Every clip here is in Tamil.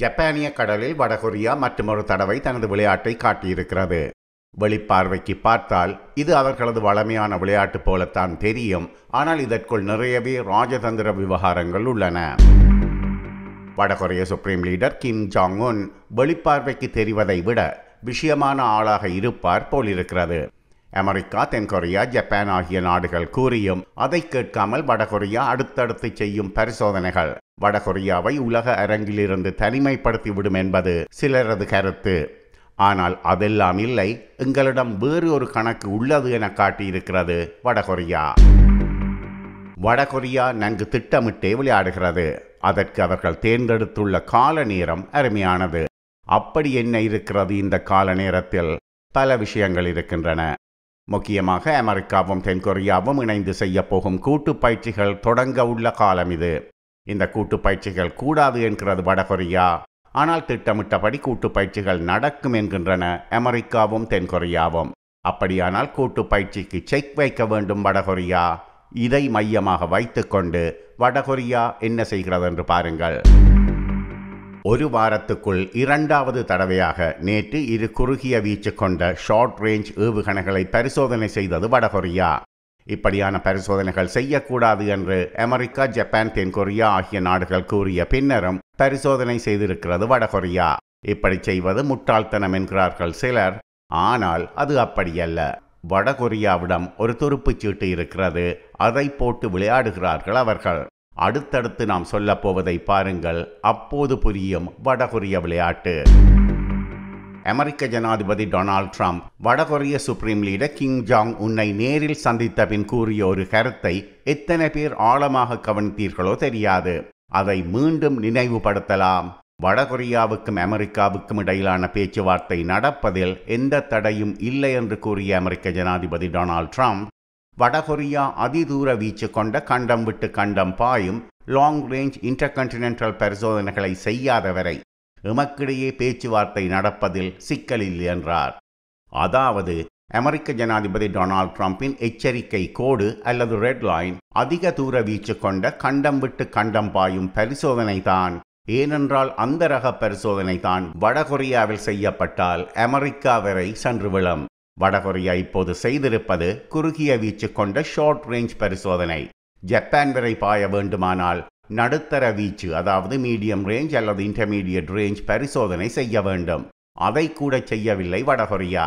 ஜப்பானிய கடலில் வடகொரியா மற்றொரு தடவை தனது விளையாட்டை காட்டியிருக்கிறது வெளிப்பார்வைக்கு பார்த்தால் இது அவர்களது வளமையான விளையாட்டு போலத்தான் தெரியும் ஆனால் இதற்குள் நிறையவே ராஜதந்திர விவகாரங்கள் உள்ளன வடகொரிய supreme leader Kim Jong Un வெளிப்பார்வைக்கு தெரிவதை விட விஷயமான ஆளாக இருப்பார் போலிருக்கிறது அமெரிக்கா தென்கொரியா ஜப்பான் ஆகிய நாடுகள் கூறியும் அதை கேட்காமல் வடகொரியா அடுத்தடுத்து செய்யும் பரிசோதனைகள் வடகொரியாவை உலக அரங்கிலிருந்து தனிமைப்படுத்திவிடும் என்பது சிலரது கருத்து ஆனால் அதெல்லாம் இல்லை எங்களிடம் வேறு ஒரு கணக்கு உள்ளது என காட்டியிருக்கிறது வடகொரியா வடகொரியா நன்கு திட்டமிட்டே விளையாடுகிறது அதற்கு அவர்கள் தேர்ந்தெடுத்துள்ள கால நேரம் அருமையானது அப்படி என்ன இருக்கிறது இந்த கால நேரத்தில் பல விஷயங்கள் இருக்கின்றன முக்கியமாக அமெரிக்காவும் தென்கொரியாவும் இணைந்து செய்யப்போகும் கூட்டு பயிற்சிகள் தொடங்க உள்ள காலம் இது இந்த கூட்டு பயிற்சிகள் கூடாது என்கிறது வடகொரியா ஆனால் திட்டமிட்டபடி கூட்டு பயிற்சிகள் நடக்கும் என்கின்றன அமெரிக்காவும் தென்கொரியாவும் அப்படியானால் கூட்டு பயிற்சிக்கு செக் வைக்க வேண்டும் வடகொரியா இதை மையமாக வைத்துக்கொண்டு வடகொரியா என்ன செய்கிறது என்று பாருங்கள் ஒரு வாரத்துக்குள் இரண்டாவது தடவையாக நேற்று இரு குறுகிய வீச்சு கொண்ட ஷார்ட் ரேஞ்ச் ஏவுகணைகளை பரிசோதனை செய்தது வடகொரியா இப்படியான பரிசோதனைகள் செய்யக்கூடாது என்று அமெரிக்கா ஜப்பான் தென்கொரியா ஆகிய நாடுகள் கூறிய பின்னரும் பரிசோதனை செய்திருக்கிறது வடகொரியா இப்படி செய்வது முட்டாள்தனம் என்கிறார்கள் சிலர் ஆனால் அது அப்படியல்ல வடகொரியாவிடம் ஒரு துருப்புச் சீட்டு இருக்கிறது அதை போட்டு விளையாடுகிறார்கள் அவர்கள் அடுத்தடுத்து நாம் சொல்லப்போவதை பாருங்கள் அப்போது புரியும் வடகொரிய விளையாட்டு அமெரிக்க ஜனாதிபதி டொனால்ட் ட்ரம்ப் வடகொரிய சுப்ரீம் லீடர் கிங் ஜாங் உன்னை நேரில் சந்தித்த பின் கூறிய ஒரு கருத்தை எத்தனை பேர் ஆழமாக கவனித்தீர்களோ தெரியாது அதை மீண்டும் நினைவுபடுத்தலாம் வடகொரியாவுக்கும் அமெரிக்காவுக்கும் இடையிலான பேச்சுவார்த்தை நடப்பதில் எந்த தடையும் இல்லை என்று கூறிய அமெரிக்க ஜனாதிபதி டொனால்ட் ட்ரம்ப் வடகொரியா அதிதூர வீச்சு கொண்ட கண்டம் விட்டு கண்டம் பாயும் லாங் ரேஞ்ச் இன்டர்கண்டினென்டல் பரிசோதனைகளை செய்யாதவரை எமக்கிடையே பேச்சுவார்த்தை நடப்பதில் சிக்கலில் என்றார் அதாவது அமெரிக்க ஜனாதிபதி டொனால்ட் ட்ரம்ப்பின் எச்சரிக்கை கோடு அல்லது ரெட் லைன் அதிக தூர வீச்சு கொண்ட கண்டம் விட்டு கண்டம் பாயும் பரிசோதனை தான் ஏனென்றால் அந்த ரக பரிசோதனை தான் வடகொரியாவில் செய்யப்பட்டால் அமெரிக்கா வரை சென்று விழும் வடகொரியா இப்போது செய்திருப்பது குறுகிய வீச்சு கொண்ட ஷார்ட் ரேஞ்ச் பரிசோதனை ஜப்பான் வரை பாய வேண்டுமானால் நடுத்தர வீச்சு அதாவது மீடியம் ரேஞ்ச் அல்லது இன்டர்மீடியட் ரேஞ்ச் பரிசோதனை செய்ய வேண்டும் அதை கூட செய்யவில்லை வடகொரியா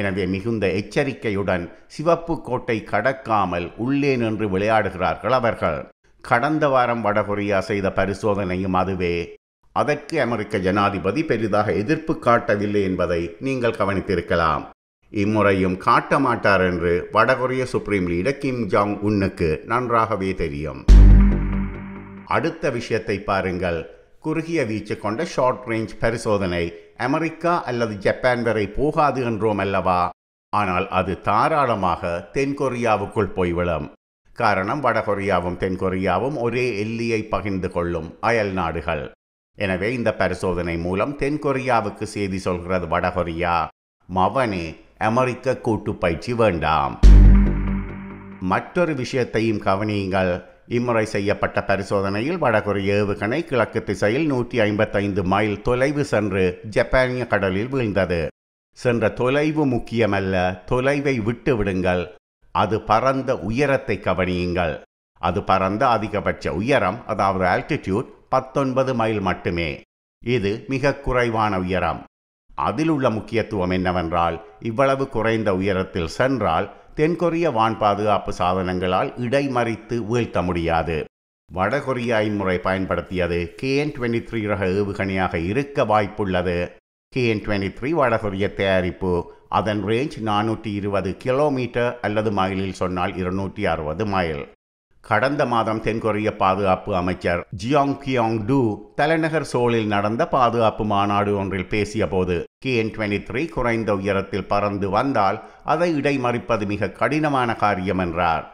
எனவே மிகுந்த எச்சரிக்கையுடன் சிவப்பு கோட்டை கடக்காமல் உள்ளே நின்று விளையாடுகிறார்கள் அவர்கள் கடந்த வாரம் வடகொரியா செய்த பரிசோதனையும் அதுவே அதற்கு அமெரிக்க ஜனாதிபதி பெரிதாக எதிர்ப்பு காட்டவில்லை என்பதை நீங்கள் கவனித்திருக்கலாம் இம்முறையும் காட்ட மாட்டார் என்று வடகொரிய சுப்ரீம் லீடர் கிம் ஜாங் உன்னுக்கு நன்றாகவே தெரியும் அடுத்த விஷயத்தை பாருங்கள் குறுகிய வீச்சு கொண்ட ஷார்ட் ரேஞ்ச் பரிசோதனை அமெரிக்கா அல்லது ஜப்பான் வரை போகாது என்றோம் அல்லவா ஆனால் அது தாராளமாக தென்கொரியாவுக்குள் போய்விடும் காரணம் வடகொரியாவும் தென்கொரியாவும் ஒரே எல்லியை பகிர்ந்து கொள்ளும் அயல் நாடுகள் எனவே இந்த பரிசோதனை மூலம் தென்கொரியாவுக்கு செய்தி சொல்கிறது வடகொரியா மவனே அமெரிக்க கூட்டு பயிற்சி வேண்டாம் மற்றொரு விஷயத்தையும் கவனியுங்கள் இம்முறை செய்யப்பட்ட பரிசோதனையில் வடகொரிய ஏவுகணை கிழக்கு திசையில் நூற்றி ஐம்பத்தைந்து மைல் தொலைவு சென்று ஜப்பானிய கடலில் வீழ்ந்தது சென்ற தொலைவு முக்கியமல்ல தொலைவை விட்டு விடுங்கள் அது பரந்த உயரத்தை கவனியுங்கள் அது பரந்த அதிகபட்ச உயரம் அதாவது ஆல்டிடியூட் பத்தொன்பது மைல் மட்டுமே இது மிக குறைவான உயரம் அதில் உள்ள முக்கியத்துவம் என்னவென்றால் இவ்வளவு குறைந்த உயரத்தில் சென்றால் தென்கொரிய வான் பாதுகாப்பு சாதனங்களால் இடைமறித்து வீழ்த்த முடியாது வடகொரியா இம்முறை பயன்படுத்தியது கேஎன் டுவெண்ட்டி த்ரீ ரக ஏவுகணையாக இருக்க வாய்ப்புள்ளது கேஎன் டுவெண்ட்டி த்ரீ வடகொரிய தயாரிப்பு அதன் ரேஞ்ச் நானூற்றி இருபது கிலோமீட்டர் அல்லது மைலில் சொன்னால் இருநூற்றி அறுபது மைல் கடந்த மாதம் தென்கொரிய பாதுகாப்பு அமைச்சர் ஜியாங் கியாங் டூ தலைநகர் சோலில் நடந்த பாதுகாப்பு மாநாடு ஒன்றில் பேசியபோது கேஎன் டுவெண்ட்டி த்ரீ குறைந்த உயரத்தில் பறந்து வந்தால் அதை இடைமறிப்பது மிக கடினமான காரியம் என்றார்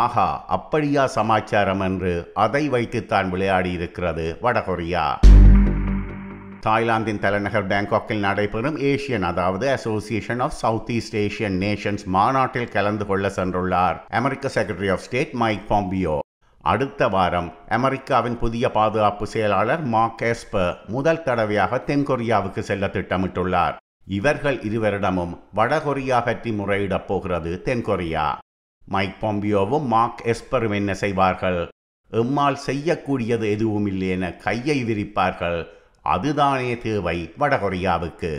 ஆஹா அப்படியா சமாச்சாரம் என்று அதை வைத்துத்தான் விளையாடியிருக்கிறது வடகொரியா தாய்லாந்தின் தலைநகர் பேங்காக்கில் நடைபெறும் ஏசியன் அதாவது Association of South East Asian Nations மாநாட்டில் கலந்து கொள்ள சென்றுள்ளார் அமெரிக்க secretary of state Mike Pompeo அடுத்த வாரம் அமெரிக்காவின் புதிய பாதுகாப்பு செயலாளர் மார்க் எஸ்பர் முதல் தடவையாக தென்கொரியாவுக்கு செல்ல திட்டமிட்டுள்ளார் இவர்கள் இருவரிடமும் வடகொரியா பற்றி முறையிடப் போகிறது தென்கொரியா மைக் பாம்பியோவும் மார்க் எஸ்பரும் என்ன செய்வார்கள் எம்மால் செய்யக்கூடியது எதுவும் இல்லை என கையை விரிப்பார்கள் அதுதானே தேவை வடகொரியாவுக்கு